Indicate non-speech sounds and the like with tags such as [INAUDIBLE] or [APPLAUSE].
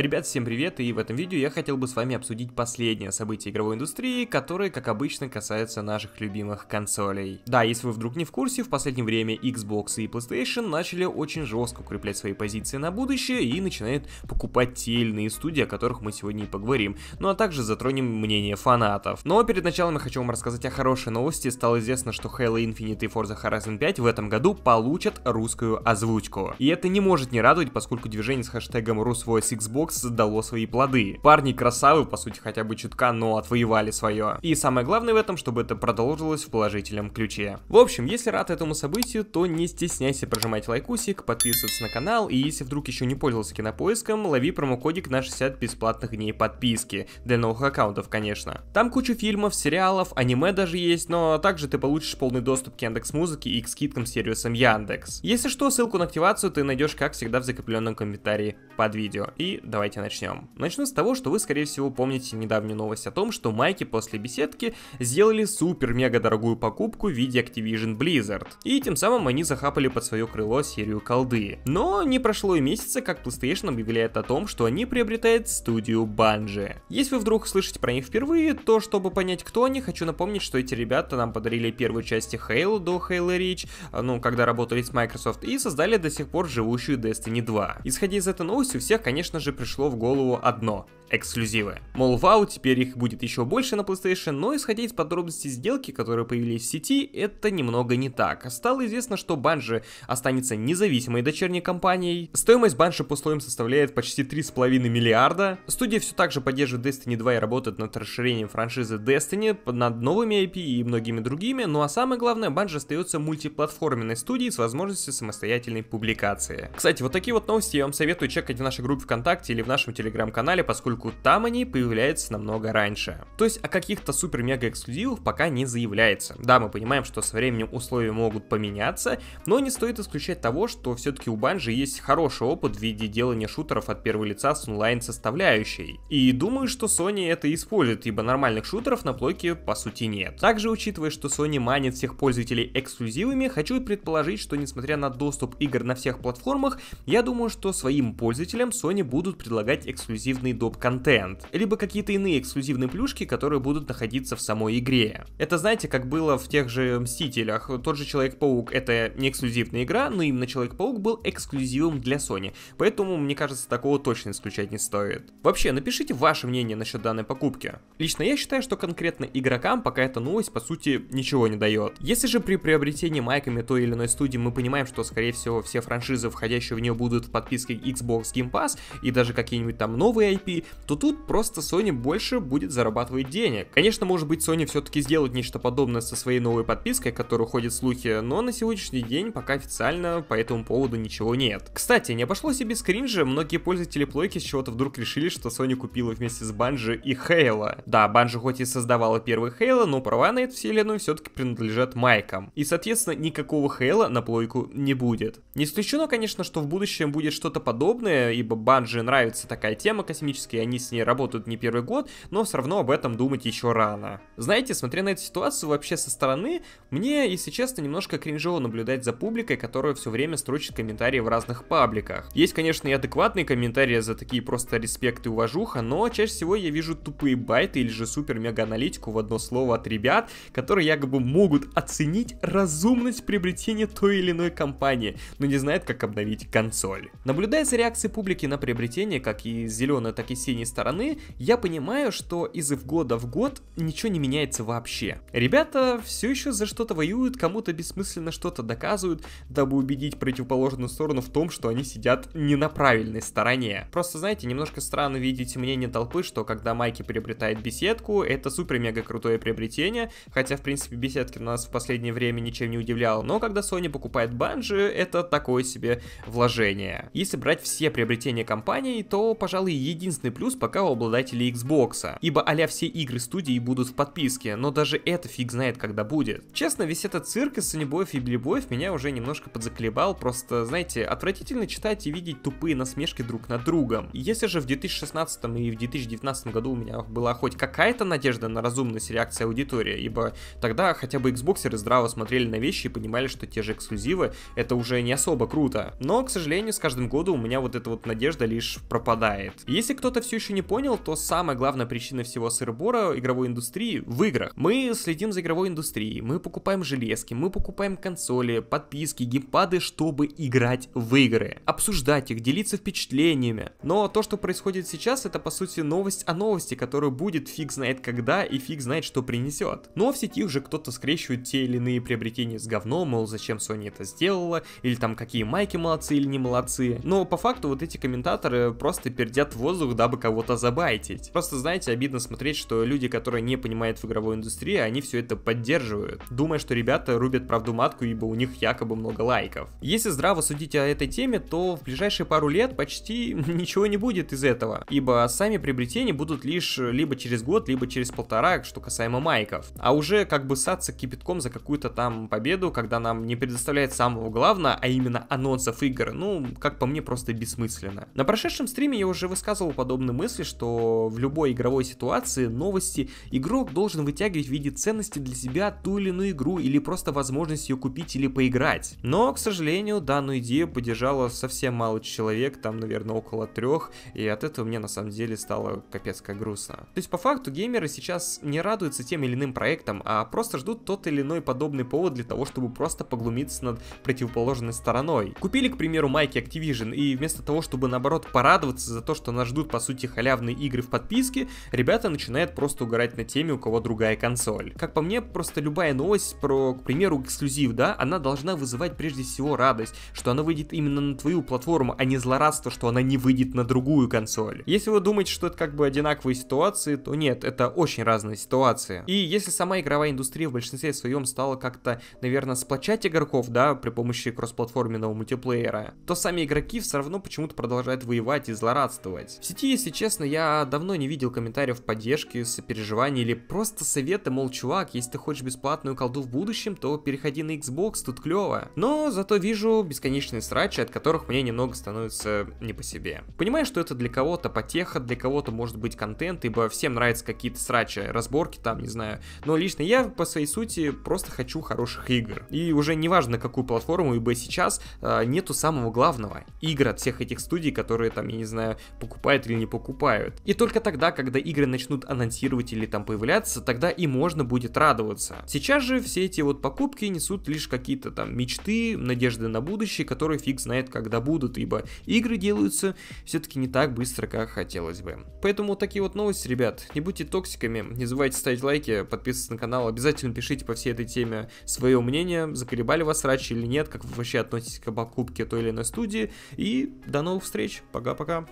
Ребят, всем привет, и в этом видео я хотел бы с вами обсудить последнее событие игровой индустрии, которое, как обычно, касается наших любимых консолей. Да, если вы вдруг не в курсе, в последнее время Xbox и PlayStation начали очень жестко укреплять свои позиции на будущее и начинают покупать те или иные студии, о которых мы сегодня и поговорим, ну а также затронем мнение фанатов. Но перед началом я хочу вам рассказать о хорошей новости. Стало известно, что Halo Infinite и Forza Horizon 5 в этом году получат русскую озвучку. И это не может не радовать, поскольку движение с хэштегом «Русвойс Xbox» Фокса дало свои плоды. Парни-красавы, по сути, хотя бы чутка, но отвоевали свое. И самое главное в этом, чтобы это продолжилось в положительном ключе. В общем, если рад этому событию, то не стесняйся прожимать лайкусик, подписываться на канал, и если вдруг еще не пользовался кинопоиском, лови промокодик на 60 бесплатных дней подписки. Для новых аккаунтов, конечно. Там кучу фильмов, сериалов, аниме даже есть, но также ты получишь полный доступ к Яндекс Музыке и к скидкам с Сервисом Яндекс. Если что, ссылку на активацию ты найдешь, как всегда, в закрепленном комментарии под видео. И давайте начнем. Начну с того, что вы, скорее всего, помните недавнюю новость о том, что майки после беседки сделали супер-мега дорогую покупку в виде Activision Blizzard. И тем самым они захапали под свое крыло серию колды. Но не прошло и месяца, как PlayStation объявляет о том, что они приобретают студию Bungie. Если вы вдруг слышите про них впервые, то чтобы понять, кто они, хочу напомнить, что эти ребята нам подарили первую часть Halo до Halo Reach, э, ну, когда работали с Microsoft, и создали до сих пор живущую Destiny 2. Исходя из этой новости, у всех, конечно же, пришло в голову одно — эксклюзивы. Мол, вау, теперь их будет еще больше на PlayStation, но исходя из подробностей сделки, которые появились в сети, это немного не так. Стало известно, что Банжи останется независимой дочерней компанией. Стоимость Банжи по слоям составляет почти 3,5 миллиарда. Студия все так же поддерживает Destiny 2 и работает над расширением франшизы Destiny, над новыми IP и многими другими, ну а самое главное, Банжи остается мультиплатформенной студией с возможностью самостоятельной публикации. Кстати, вот такие вот новости я вам советую чекать в нашей группе ВКонтакте или в нашем телеграм-канале, поскольку поскольку там они появляются намного раньше. То есть о каких-то супер-мега эксклюзивах пока не заявляется. Да, мы понимаем, что со временем условия могут поменяться, но не стоит исключать того, что все-таки у Банжи есть хороший опыт в виде делания шутеров от первого лица с онлайн-составляющей. И думаю, что Sony это использует, ибо нормальных шутеров на плойке по сути нет. Также учитывая, что Sony манит всех пользователей эксклюзивами, хочу предположить, что несмотря на доступ игр на всех платформах, я думаю, что своим пользователям Sony будут предлагать эксклюзивные доп контент, либо какие-то иные эксклюзивные плюшки, которые будут находиться в самой игре. Это знаете, как было в тех же Мстителях. Тот же Человек-паук это не эксклюзивная игра, но именно Человек-паук был эксклюзивом для Sony. Поэтому, мне кажется, такого точно исключать не стоит. Вообще, напишите ваше мнение насчет данной покупки. Лично я считаю, что конкретно игрокам пока эта новость, по сути, ничего не дает. Если же при приобретении майками той или иной студии мы понимаем, что, скорее всего, все франшизы, входящие в нее, будут в подписке Xbox Game Pass и даже какие-нибудь там новые IP, то тут просто Sony больше будет зарабатывать денег. Конечно, может быть, Sony все-таки сделает нечто подобное со своей новой подпиской, которую ходят слухи, но на сегодняшний день пока официально по этому поводу ничего нет. Кстати, не обошлось и без кринжа, многие пользователи плойки с чего-то вдруг решили, что Sony купила вместе с Банжи и Хейла. Да, Банжи хоть и создавала первый Хейла, но права на эту вселенную все-таки принадлежат Майкам. И, соответственно, никакого Хейла на плойку не будет. Не исключено, конечно, что в будущем будет что-то подобное, ибо Банжи нравится такая тема космические они с ней работают не первый год, но все равно об этом думать еще рано. Знаете, смотря на эту ситуацию вообще со стороны, мне, если честно, немножко кринжово наблюдать за публикой, которая все время строчит комментарии в разных пабликах. Есть, конечно, и адекватные комментарии за такие просто респект и уважуха, но чаще всего я вижу тупые байты или же супер-мега-аналитику в одно слово от ребят, которые якобы могут оценить разумность приобретения той или иной компании, но не знают, как обновить консоль. Наблюдая за реакцией публики на приобретение как и зеленое, так и синее внутренней стороны, я понимаю, что из года в год ничего не меняется вообще. Ребята все еще за что-то воюют, кому-то бессмысленно что-то доказывают, дабы убедить противоположную сторону в том, что они сидят не на правильной стороне. Просто, знаете, немножко странно видеть мнение толпы, что когда Майки приобретает беседку, это супер-мега крутое приобретение, хотя, в принципе, беседки нас в последнее время ничем не удивляло, но когда Sony покупает банжи, это такое себе вложение. Если брать все приобретения компании, то, пожалуй, единственный плюс плюс пока у обладателей Xbox, ибо а все игры студии будут в подписке, но даже это фиг знает когда будет. Честно, весь этот цирк из Санебоев и блибоев меня уже немножко подзаклебал, просто, знаете, отвратительно читать и видеть тупые насмешки друг над другом. Если же в 2016 и в 2019 году у меня была хоть какая-то надежда на разумность реакции аудитории, ибо тогда хотя бы Xboxеры здраво смотрели на вещи и понимали, что те же эксклюзивы это уже не особо круто. Но, к сожалению, с каждым годом у меня вот эта вот надежда лишь пропадает. Если кто-то все еще не понял, то самая главная причина всего сырбора игровой индустрии в играх. Мы следим за игровой индустрией, мы покупаем железки, мы покупаем консоли, подписки, геймпады, чтобы играть в игры, обсуждать их, делиться впечатлениями. Но то, что происходит сейчас, это по сути новость о новости, которую будет фиг знает когда и фиг знает что принесет. Но в сети уже кто-то скрещивает те или иные приобретения с говном, мол, зачем Sony это сделала, или там какие майки молодцы или не молодцы. Но по факту вот эти комментаторы просто пердят воздух, дабы кого-то забайтить. Просто, знаете, обидно смотреть, что люди, которые не понимают в игровой индустрии, они все это поддерживают, думая, что ребята рубят правду матку, ибо у них якобы много лайков. Если здраво судить о этой теме, то в ближайшие пару лет почти [LAUGHS] ничего не будет из этого, ибо сами приобретения будут лишь либо через год, либо через полтора, что касаемо майков. А уже как бы саться кипятком за какую-то там победу, когда нам не предоставляет самого главного, а именно анонсов игр, ну, как по мне, просто бессмысленно. На прошедшем стриме я уже высказывал подобное безумной мысли, что в любой игровой ситуации новости игрок должен вытягивать в виде ценности для себя ту или иную игру или просто возможность ее купить или поиграть. Но, к сожалению, данную идею поддержало совсем мало человек, там, наверное, около трех, и от этого мне на самом деле стало капец как грустно. То есть, по факту, геймеры сейчас не радуются тем или иным проектам, а просто ждут тот или иной подобный повод для того, чтобы просто поглумиться над противоположной стороной. Купили, к примеру, майки Activision, и вместо того, чтобы наоборот порадоваться за то, что нас ждут по сути эти халявные игры в подписке, ребята начинают просто угорать на теме, у кого другая консоль. Как по мне, просто любая новость про, к примеру, эксклюзив, да, она должна вызывать прежде всего радость, что она выйдет именно на твою платформу, а не злорадство, что она не выйдет на другую консоль. Если вы думаете, что это как бы одинаковые ситуации, то нет, это очень разные ситуации. И если сама игровая индустрия в большинстве своем стала как-то, наверное, сплочать игроков, да, при помощи кроссплатформенного мультиплеера, то сами игроки все равно почему-то продолжают воевать и злорадствовать. В сети есть если честно, я давно не видел комментариев поддержки, сопереживания или просто совета, мол, чувак, если ты хочешь бесплатную колду в будущем, то переходи на Xbox, тут клево. Но зато вижу бесконечные срачи, от которых мне немного становится не по себе. Понимаю, что это для кого-то потеха, для кого-то может быть контент, ибо всем нравятся какие-то срачи, разборки там, не знаю. Но лично я по своей сути просто хочу хороших игр. И уже неважно, какую платформу, ибо сейчас э, нету самого главного. Игр от всех этих студий, которые там, я не знаю, покупают или не покупают покупают. И только тогда, когда игры начнут анонсировать или там появляться, тогда и можно будет радоваться. Сейчас же все эти вот покупки несут лишь какие-то там мечты, надежды на будущее, которые фиг знает когда будут, ибо игры делаются все-таки не так быстро, как хотелось бы. Поэтому вот такие вот новости, ребят. Не будьте токсиками, не забывайте ставить лайки, подписываться на канал, обязательно пишите по всей этой теме свое мнение, заколебали вас раньше или нет, как вы вообще относитесь к покупке той или иной студии. И до новых встреч, пока-пока.